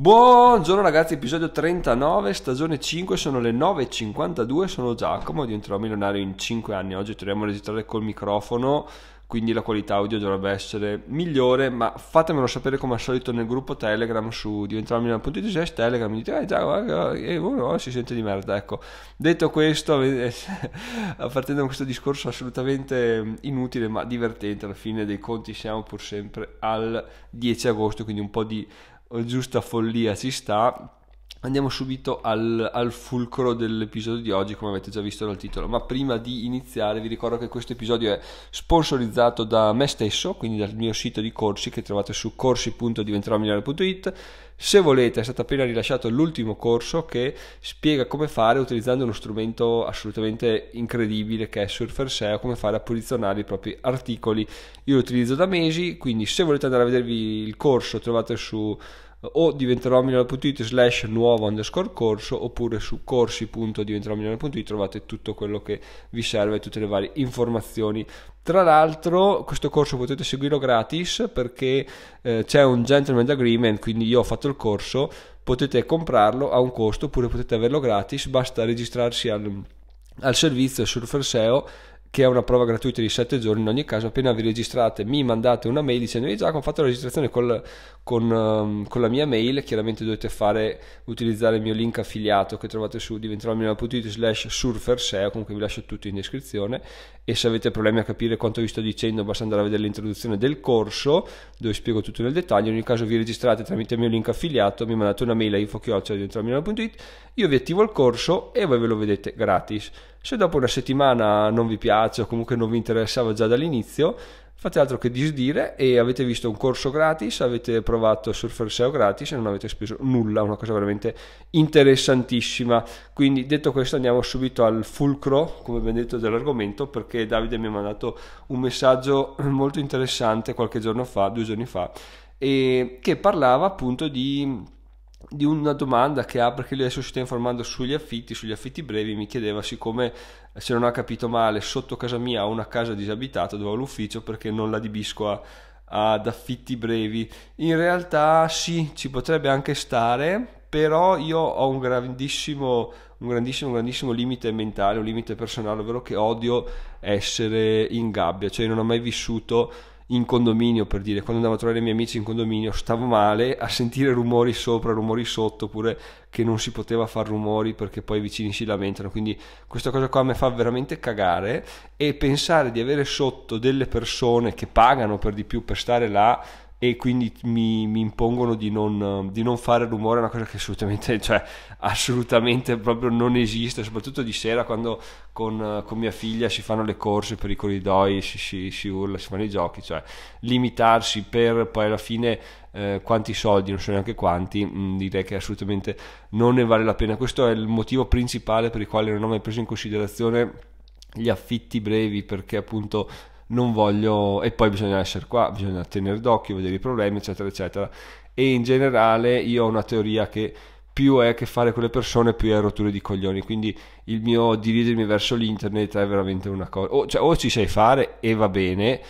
Buongiorno ragazzi, episodio 39, stagione 5, sono le 9.52, sono Giacomo, diventerò milionario in 5 anni, oggi torniamo a registrare col microfono, quindi la qualità audio dovrebbe essere migliore, ma fatemelo sapere come al solito nel gruppo Telegram su diventerò diventeròmilionario.it slash Telegram, mi dite, eh già, eh, oh, si sente di merda, ecco. Detto questo, partendo da questo discorso assolutamente inutile ma divertente, alla fine dei conti siamo pur sempre al 10 agosto, quindi un po' di giusta follia ci sta, Andiamo subito al, al, fulcro dell'episodio di oggi, come avete già visto dal titolo, ma prima di iniziare vi ricordo che questo episodio è sponsorizzato da me stesso, quindi dal mio sito di corsi che trovate su corsi.diventeròmigliore.it. Se volete è stato appena rilasciato l'ultimo corso che spiega come fare utilizzando uno strumento assolutamente incredibile che è Surfer SEO, come fare a posizionare i propri articoli. Io lo utilizzo da mesi, quindi se volete andare a vedervi il corso trovate su o diventerò milionario.it slash nuovo underscore corso oppure su corsi.diventerò milionario.it trovate tutto quello che vi serve, tutte le varie informazioni. Tra l'altro questo corso potete seguirlo gratis perché eh, c'è un gentleman agreement, quindi io ho fatto il corso, potete comprarlo a un costo oppure potete averlo gratis, basta registrarsi al, al servizio Surfer SEO che è una prova gratuita di 7 giorni. In ogni caso, appena vi registrate, mi mandate una mail dicendo: Ehi, Giacomo, ho fatto la registrazione col, con, ehm, con, la mia mail. Chiaramente dovete fare, utilizzare il mio link affiliato che trovate su diventeromilano.it slash surferseo. Comunque vi lascio tutto in descrizione. E se avete problemi a capire quanto vi sto dicendo, basta andare a vedere l'introduzione del corso dove spiego tutto nel dettaglio. In ogni caso, vi registrate tramite il mio link affiliato, mi mandate una mail a info.diventeromilano.it io vi attivo il corso e voi ve lo vedete gratis. Se dopo una settimana non vi piace o comunque non vi interessava già dall'inizio, fate altro che disdire e avete visto un corso gratis, avete provato Surfer SEO gratis e non avete speso nulla, una cosa veramente interessantissima. Quindi detto questo andiamo subito al fulcro, come ben detto, dell'argomento perché Davide mi ha mandato un messaggio molto interessante qualche giorno fa, due giorni fa, che parlava appunto di di una domanda che ha perché lui adesso si sta informando sugli affitti, sugli affitti brevi, mi chiedeva siccome eh, se non ha capito male sotto casa mia ho una casa disabitata dove ho l'ufficio perché non la adibisco a, ad affitti brevi. In realtà sì, ci potrebbe anche stare, però io ho un grandissimo, un grandissimo, grandissimo limite mentale, un limite personale, ovvero che odio essere in gabbia, cioè non ho mai vissuto in condominio per dire, quando andavo a trovare i miei amici in condominio stavo male a sentire rumori sopra, rumori sotto, oppure che non si poteva fare rumori perché poi i vicini si lamentano, quindi questa cosa qua mi fa veramente cagare e pensare di avere sotto delle persone che pagano per di più per stare là e quindi mi, mi impongono di non, di non, fare rumore, una cosa che assolutamente, cioè, assolutamente proprio non esiste, soprattutto di sera quando con, con mia figlia si fanno le corse per i corridoi, si, si, si, urla, si fanno i giochi, cioè limitarsi per poi alla fine eh, quanti soldi, non so neanche quanti, mh, mm, direi che assolutamente non ne vale la pena. Questo è il motivo principale per il quale non ho mai preso in considerazione gli affitti brevi perché appunto non voglio... e poi bisogna essere qua, bisogna tenere d'occhio, vedere i problemi, eccetera, eccetera. E in generale io ho una teoria che più è a che fare con le persone, più hai rotture di coglioni. Quindi il mio dirigermi verso l'internet è veramente una cosa. O, cioè, o ci sai fare e va bene,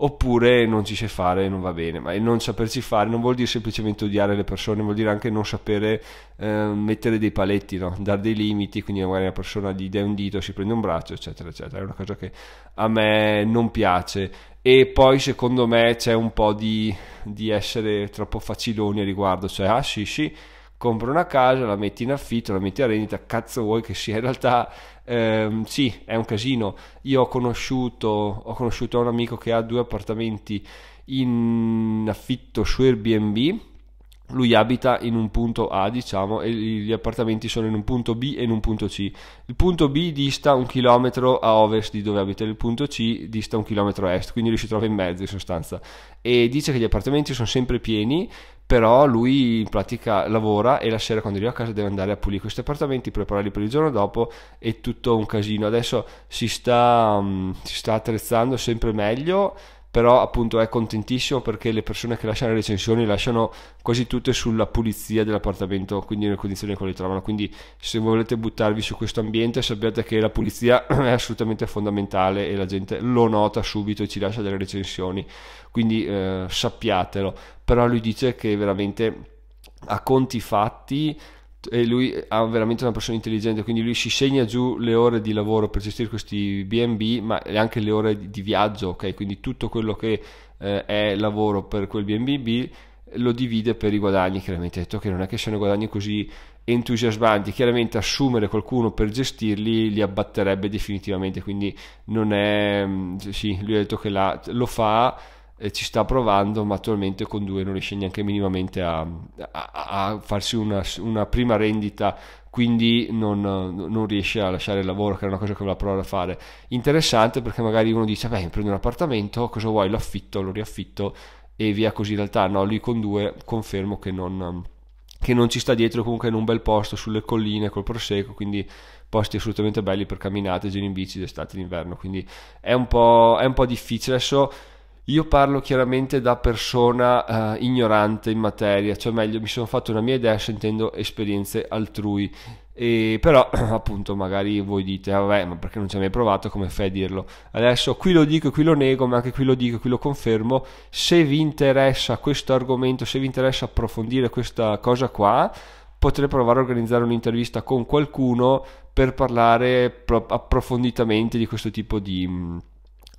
oppure non ci sai fare e non va bene ma il non saperci fare non vuol dire semplicemente odiare le persone vuol dire anche non sapere eh, mettere dei paletti no? dare dei limiti quindi magari una persona gli dà un dito si prende un braccio eccetera eccetera è una cosa che a me non piace e poi secondo me c'è un po' di, di essere troppo faciloni a riguardo cioè ah sì sì compro una casa, la metti in affitto, la metti a rendita, cazzo vuoi che sia, in realtà ehm, sì, è un casino. Io ho conosciuto, ho conosciuto un amico che ha due appartamenti in affitto su Airbnb lui abita in un punto A, diciamo, e gli appartamenti sono in un punto B e in un punto C. Il punto B dista un chilometro a ovest di dove abita, il punto C dista un chilometro a est, quindi lui si trova in mezzo in sostanza. E dice che gli appartamenti sono sempre pieni, però lui in pratica lavora e la sera quando arriva a casa deve andare a pulire questi appartamenti, prepararli per il giorno dopo è tutto un casino. Adesso si sta, um, si sta attrezzando sempre meglio però appunto è contentissimo perché le persone che lasciano le recensioni lasciano quasi tutte sulla pulizia dell'appartamento, quindi nelle condizioni in cui le trovano. Quindi se volete buttarvi su questo ambiente sappiate che la pulizia è assolutamente fondamentale e la gente lo nota subito e ci lascia delle recensioni, quindi eh, sappiatelo. Però lui dice che veramente a conti fatti e lui eh, ha veramente una persona intelligente, quindi lui si segna giù le ore di lavoro per gestire questi BNB, ma anche le ore di viaggio, ok? Quindi tutto quello che eh, è lavoro per quel BNB lo divide per i guadagni, chiaramente ha detto che non è che siano guadagni così entusiasmanti, chiaramente assumere qualcuno per gestirli li abbatterebbe definitivamente, quindi non è... Mm, sì, lui ha detto che la, lo fa ci sta provando, ma attualmente con due non riesce neanche minimamente a, a, a farsi una, una, prima rendita, quindi non, non, riesce a lasciare il lavoro, che era una cosa che voleva provare a fare. Interessante perché magari uno dice, beh, prendo un appartamento, cosa vuoi? Lo affitto, lo riaffitto e via così. In realtà no, lì con due confermo che non, che non ci sta dietro, comunque in un bel posto sulle colline col prosecco, quindi posti assolutamente belli per camminate, giri in bici d'estate e d'inverno, quindi è un po', è un po difficile. Adesso io parlo chiaramente da persona eh, ignorante in materia, cioè meglio mi sono fatto una mia idea sentendo esperienze altrui. E però appunto magari voi dite ah, vabbè ma perché non ci hai mai provato come fai a dirlo adesso qui lo dico e qui lo nego ma anche qui lo dico e qui lo confermo se vi interessa questo argomento se vi interessa approfondire questa cosa qua potrei provare a organizzare un'intervista con qualcuno per parlare approfonditamente di questo tipo di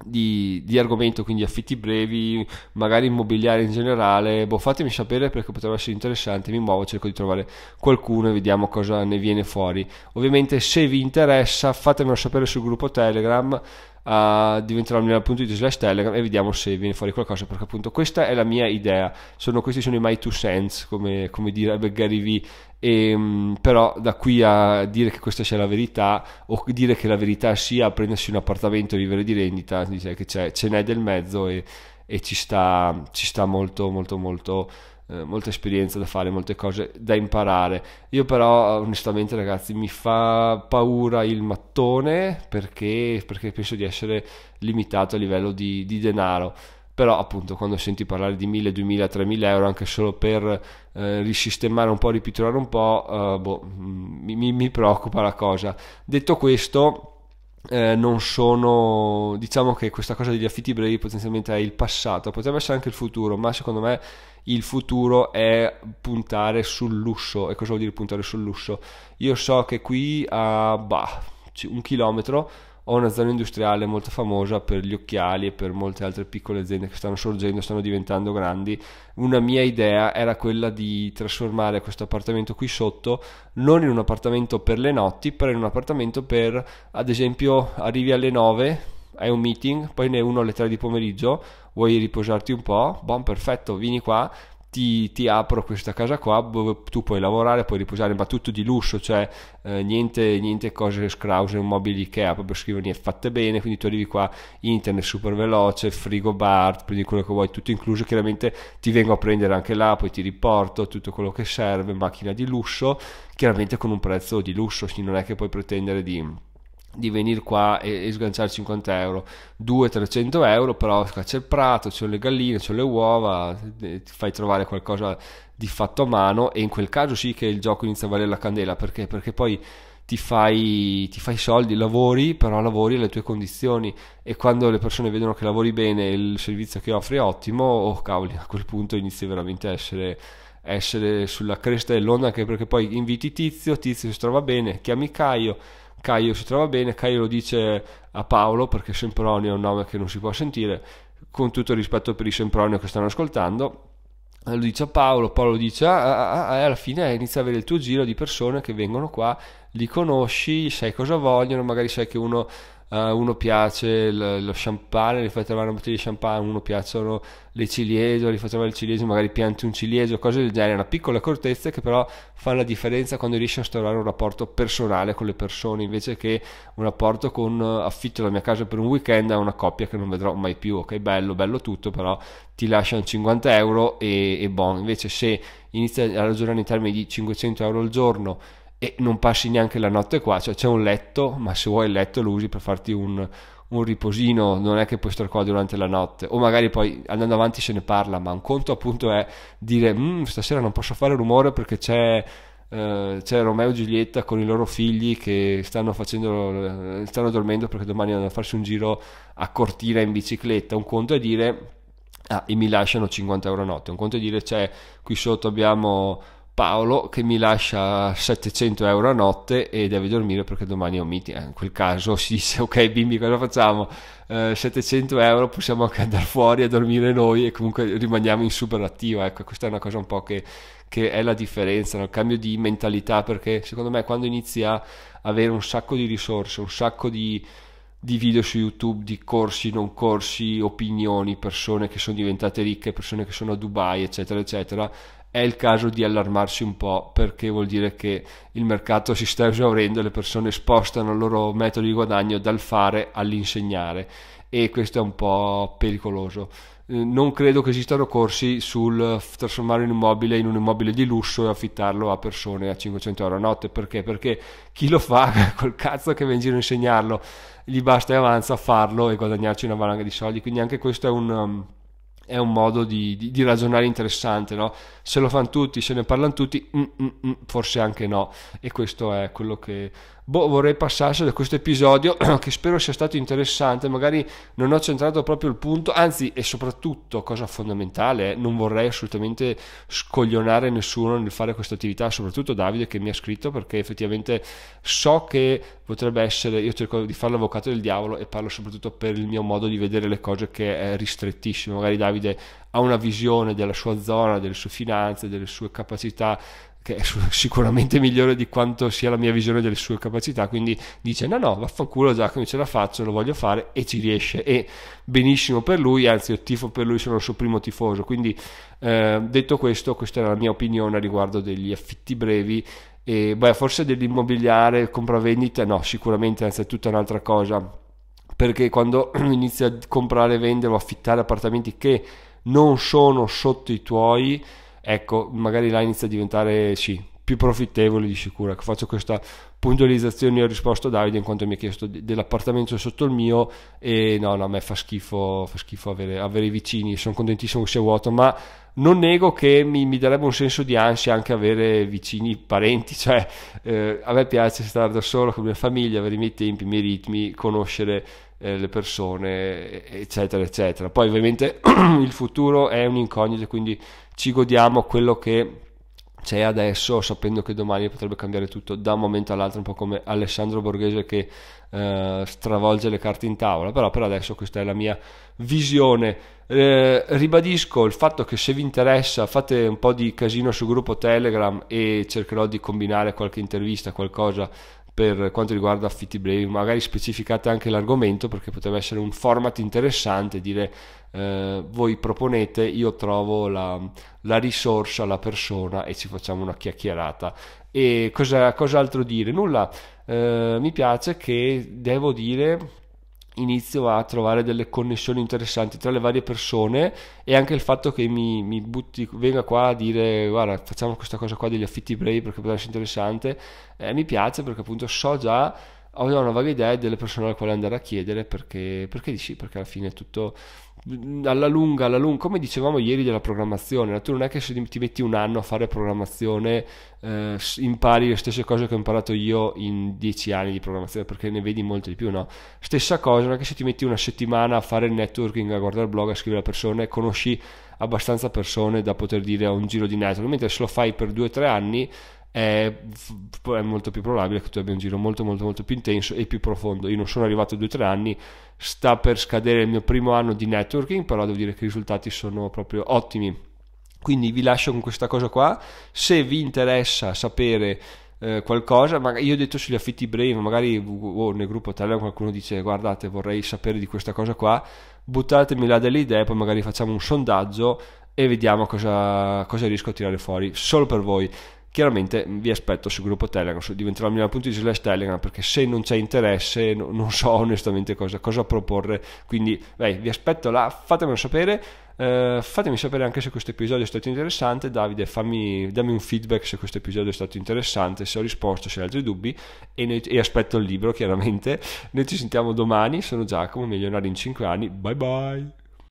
di, di, argomento, quindi affitti brevi, magari immobiliare in generale, boh, fatemi sapere perché potrebbe essere interessante, mi muovo, cerco di trovare qualcuno e vediamo cosa ne viene fuori. Ovviamente se vi interessa fatemelo sapere sul gruppo Telegram, uh, diventerò milano.it slash telegram e vediamo se viene fuori qualcosa perché appunto questa è la mia idea sono, questi sono i my two cents come, come direbbe Gary Vee e, ehm, però da qui a dire che questa sia la verità o dire che la verità sia prendersi un appartamento e vivere di rendita dice che ce n'è del mezzo e, e ci, sta, ci sta molto molto molto eh, molta esperienza da fare, molte cose da imparare. Io però onestamente ragazzi mi fa paura il mattone perché, perché penso di essere limitato a livello di, di denaro però appunto quando senti parlare di 1000, 2000, 3000 euro anche solo per eh, risistemare un po', ripitturare un po', eh, boh, mm, mi, mi, preoccupa la cosa. Detto questo, eh, non sono diciamo che questa cosa degli affitti brevi potenzialmente è il passato potrebbe essere anche il futuro ma secondo me il futuro è puntare sul lusso e cosa vuol dire puntare sul lusso io so che qui a bah, un chilometro ho una zona industriale molto famosa per gli occhiali e per molte altre piccole aziende che stanno sorgendo, stanno diventando grandi. Una mia idea era quella di trasformare questo appartamento qui sotto non in un appartamento per le notti, però in un appartamento per, ad esempio, arrivi alle 9, hai un meeting, poi ne è uno alle 3 di pomeriggio, vuoi riposarti un po', buon perfetto, vieni qua, ti, ti, apro questa casa qua dove tu puoi lavorare, puoi riposare, ma tutto di lusso, cioè eh, niente, niente, cose scrause, mobili Ikea, proprio scrivanie fatte bene, quindi tu arrivi qua, internet super veloce, frigo bar, prendi quello che vuoi, tutto incluso, chiaramente ti vengo a prendere anche là, poi ti riporto tutto quello che serve, macchina di lusso, chiaramente con un prezzo di lusso, quindi non è che puoi pretendere di di venire qua e, e sganciare 50 euro 200-300 euro però c'è il prato, c'è le galline, c'è le uova eh, ti fai trovare qualcosa di fatto a mano e in quel caso sì che il gioco inizia a valere la candela perché? perché poi ti fai, ti fai soldi, lavori, però lavori alle tue condizioni e quando le persone vedono che lavori bene e il servizio che offri è ottimo, oh cavoli, a quel punto inizi veramente a essere essere sulla cresta dell'onda anche perché poi inviti Tizio, Tizio si trova bene, chiami Caio, Caio si trova bene, Caio lo dice a Paolo perché Sempronio è un nome che non si può sentire, con tutto il rispetto per i Sempronio che stanno ascoltando, eh, lo dice a Paolo, Paolo dice ah, ah, ah, ah e alla fine inizia a avere il tuo giro di persone che vengono qua, li conosci, sai cosa vogliono, magari sai che uno a eh, uno piace lo champagne, gli fai trovare una bottiglia di champagne, a uno piacciono le ciliegie, gli fai trovare il ciliegio, magari pianti un ciliegio, cose del genere, una piccola cortezza che però fa la differenza quando riesci a instaurare un rapporto personale con le persone invece che un rapporto con eh, affitto la mia casa per un weekend a una coppia che non vedrò mai più, ok bello, bello tutto, però ti lasciano 50 euro e, e bon, invece se inizi a ragionare in termini di 500 euro al giorno, e non passi neanche la notte qua, cioè c'è un letto, ma se vuoi il letto lo usi per farti un, un riposino, non è che puoi stare qua durante la notte, o magari poi andando avanti se ne parla, ma un conto appunto è dire mm, stasera non posso fare rumore perché c'è, eh, c'è Romeo e Giulietta con i loro figli che stanno, facendo, eh, stanno dormendo perché domani andranno a farsi un giro a cortina in bicicletta, un conto è dire ah, e mi lasciano 50 euro a notte, un conto è dire c'è cioè, qui sotto abbiamo Paolo che mi lascia 700 euro a notte e deve dormire perché domani ho un meeting. Eh, in quel caso si dice ok bimbi cosa facciamo? Eh, 700 euro possiamo anche andare fuori a dormire noi e comunque rimaniamo in super superattiva. Ecco, questa è una cosa un po' che, che è la differenza, no? il cambio di mentalità perché secondo me quando inizi a avere un sacco di risorse, un sacco di di video su YouTube di corsi, non corsi, opinioni, persone che sono diventate ricche, persone che sono a Dubai, eccetera, eccetera, è il caso di allarmarsi un po' perché vuol dire che il mercato si sta esaurendo, e le persone spostano il loro metodo di guadagno dal fare all'insegnare e questo è un po' pericoloso. Eh, non credo che esistano corsi sul trasformare un immobile in un immobile di lusso e affittarlo a persone a 500 euro a notte perché? Perché chi lo fa col cazzo che va in giro a insegnarlo gli basta e avanza a farlo e guadagnarci una valanga di soldi. Quindi anche questo è un um, è un modo di, di, di ragionare interessante, no? Se lo fanno tutti, se ne parlano tutti, mm, mm, mm, forse anche no. E questo è quello che boh, vorrei passare da questo episodio, che spero sia stato interessante. Magari non ho centrato proprio il punto, anzi, e soprattutto, cosa fondamentale, eh, non vorrei assolutamente scoglionare nessuno nel fare questa attività, soprattutto Davide che mi ha scritto, perché effettivamente so che potrebbe essere, io cerco di fare l'avvocato del diavolo e parlo soprattutto per il mio modo di vedere le cose che è ristrettissimo. Magari Davide Davide ha una visione della sua zona, delle sue finanze, delle sue capacità che è sicuramente migliore di quanto sia la mia visione delle sue capacità, quindi dice no no, vaffanculo Giacomo, ce la faccio, lo voglio fare e ci riesce e benissimo per lui, anzi io tifo per lui, sono il suo primo tifoso, quindi eh, detto questo, questa era la mia opinione riguardo degli affitti brevi e beh, forse dell'immobiliare, compravendita, no, sicuramente anzi è tutta un'altra cosa perché quando inizi a comprare, vendere o affittare appartamenti che non sono sotto i tuoi, ecco, magari là inizia a diventare sì, più profittevole di sicuro. Ecco, faccio questa puntualizzazione e ho risposto a Davide in quanto mi ha chiesto dell'appartamento sotto il mio e no, no, a me fa schifo, fa schifo avere, avere i vicini, sono contentissimo che sia vuoto, ma non nego che mi, mi darebbe un senso di ansia anche avere vicini, parenti, cioè eh, a me piace stare da solo con la mia famiglia, avere i miei tempi, i miei ritmi, conoscere eh, le persone, eccetera, eccetera. Poi ovviamente il futuro è un'incognita, quindi ci godiamo quello che c'è adesso, sapendo che domani potrebbe cambiare tutto da un momento all'altro, un po' come Alessandro Borghese che eh, stravolge le carte in tavola. Però per adesso questa è la mia visione. Eh, ribadisco il fatto che se vi interessa fate un po' di casino sul gruppo Telegram e cercherò di combinare qualche intervista, qualcosa per quanto riguarda affitti brevi, magari specificate anche l'argomento perché potrebbe essere un format interessante, dire eh, voi proponete, io trovo la, la, risorsa, la persona e ci facciamo una chiacchierata. E cosa, cos'altro dire? Nulla, eh, mi piace che devo dire inizio a trovare delle connessioni interessanti tra le varie persone e anche il fatto che mi, mi butti, venga qua a dire guarda facciamo questa cosa qua degli affitti brevi perché potrebbe essere interessante, eh, mi piace perché appunto so già, ho già una vaga idea delle persone alle quali andare a chiedere perché, perché di sì, perché alla fine è tutto alla lunga, alla lunga, come dicevamo ieri della programmazione, tu non è che se ti metti un anno a fare programmazione eh, impari le stesse cose che ho imparato io in dieci anni di programmazione, perché ne vedi molto di più, no? Stessa cosa, non è che se ti metti una settimana a fare il networking, a guardare il blog, a scrivere a persone, conosci abbastanza persone da poter dire a un giro di network, mentre se lo fai per due o tre anni è, è, molto più probabile che tu abbia un giro molto molto molto più intenso e più profondo. Io non sono arrivato a 2-3 anni, sta per scadere il mio primo anno di networking, però devo dire che i risultati sono proprio ottimi. Quindi vi lascio con questa cosa qua, se vi interessa sapere eh, qualcosa, io ho detto sugli affitti brevi, magari oh, nel gruppo Telegram qualcuno dice guardate vorrei sapere di questa cosa qua, buttatemi là delle idee, poi magari facciamo un sondaggio e vediamo cosa, cosa riesco a tirare fuori, solo per voi chiaramente vi aspetto sul gruppo Telegram, su diventerò slash Telegram perché se non c'è interesse no, non so onestamente cosa, cosa proporre, quindi beh, vi aspetto là, fatemelo sapere, eh, fatemi sapere anche se questo episodio è stato interessante, Davide fammi, dammi un feedback se questo episodio è stato interessante, se ho risposto, se hai altri dubbi e, noi, e aspetto il libro chiaramente, noi ci sentiamo domani, sono Giacomo, milionario in 5 anni, bye bye!